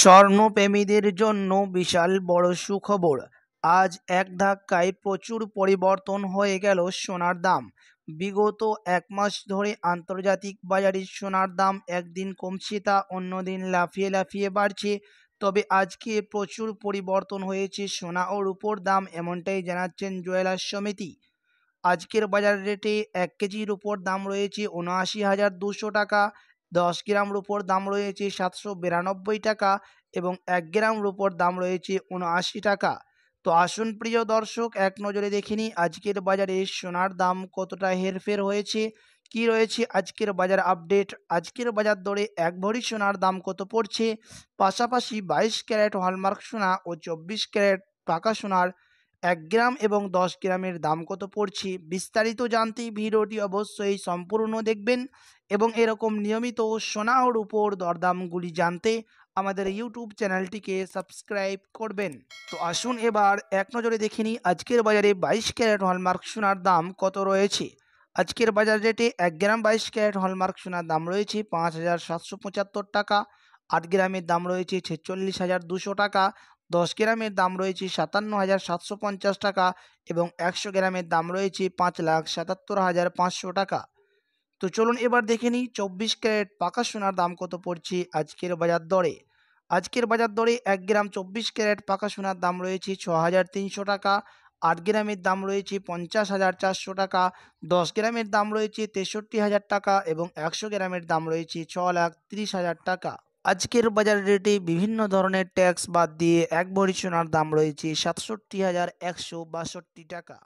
স্বর্ণপ্রেমীদের জন্য বিশাল বড় সুখবর আজ এক ধাক্কায় প্রচুর পরিবর্তন হয়ে গেল সোনার দাম বিগত এক মাস ধরে আন্তর্জাতিক বাজারে সোনার দাম একদিন কমছে তা অন্যদিন লাফিয়ে লাফিয়ে বাড়ছে তবে আজকে প্রচুর পরিবর্তন হয়েছে সোনা ও রূপোর দাম এমনটাই জানাচ্ছেন জুয়েলার সমিতি আজকের বাজার রেটে এক কেজি রূপোর দাম রয়েছে উনআশি হাজার দুশো টাকা দশ গ্রাম রুপোর দাম রয়েছে সাতশো বিরানব্বই টাকা এবং এক গ্রাম রুপোর দাম রয়েছে উনআশি টাকা তো আসুন প্রিয় দর্শক এক নজরে দেখিনি আজকের বাজারে সোনার দাম কতটা হেরফের হয়েছে কি রয়েছে আজকের বাজার আপডেট আজকের বাজার দরে এক ভরি সোনার দাম কত পড়ছে পাশাপাশি বাইশ ক্যারেট হলমার্ক সোনা ও চব্বিশ ক্যারেট পাকা সোনার এক গ্রাম এবং দশ গ্রামের দাম কত পড়ছে বিস্তারিত জানতে ভিডিওটি অবশ্যই সম্পূর্ণ দেখবেন এবং এরকম নিয়মিত সোনার উপর দরদামগুলি জানতে আমাদের ইউটিউব চ্যানেলটিকে সাবস্ক্রাইব করবেন তো আসুন এবার এক নজরে দেখে নিই আজকের বাজারে বাইশ ক্যারেট হলমার্ক সোনার দাম কত রয়েছে আজকের বাজার রেটে এক গ্রাম বাইশ ক্যারেট হলমার্ক সোনার দাম রয়েছে পাঁচ হাজার সাতশো পঁচাত্তর টাকা আট গ্রামের দাম রয়েছে ছেচল্লিশ হাজার দুশো টাকা দশ গ্রামের দাম রয়েছে সাতান্ন হাজার সাতশো পঞ্চাশ টাকা এবং একশো গ্রামের দাম রয়েছে পাঁচ লাখ সাতাত্তর হাজার পাঁচশো টাকা তো চলুন এবার দেখে নিই চব্বিশ ক্যারেট পাকা সোনার দাম কত পড়ছে আজকের বাজার দরে আজকের বাজার দরে এক গ্রাম চব্বিশ ক্যারেট পাকা সোনার দাম রয়েছে ছ হাজার তিনশো টাকা আট গ্রামের দাম রয়েছে পঞ্চাশ হাজার চারশো টাকা দশ গ্রামের দাম রয়েছে তেষট্টি হাজার টাকা এবং একশো গ্রামের দাম রয়েছে ছ লাখ তিরিশ হাজার টাকা আজকের বাজার রেটে বিভিন্ন ধরনের ট্যাক্স বাদ দিয়ে এক ভরি সোনার দাম রয়েছে সাতষট্টি হাজার একশো বাষট্টি টাকা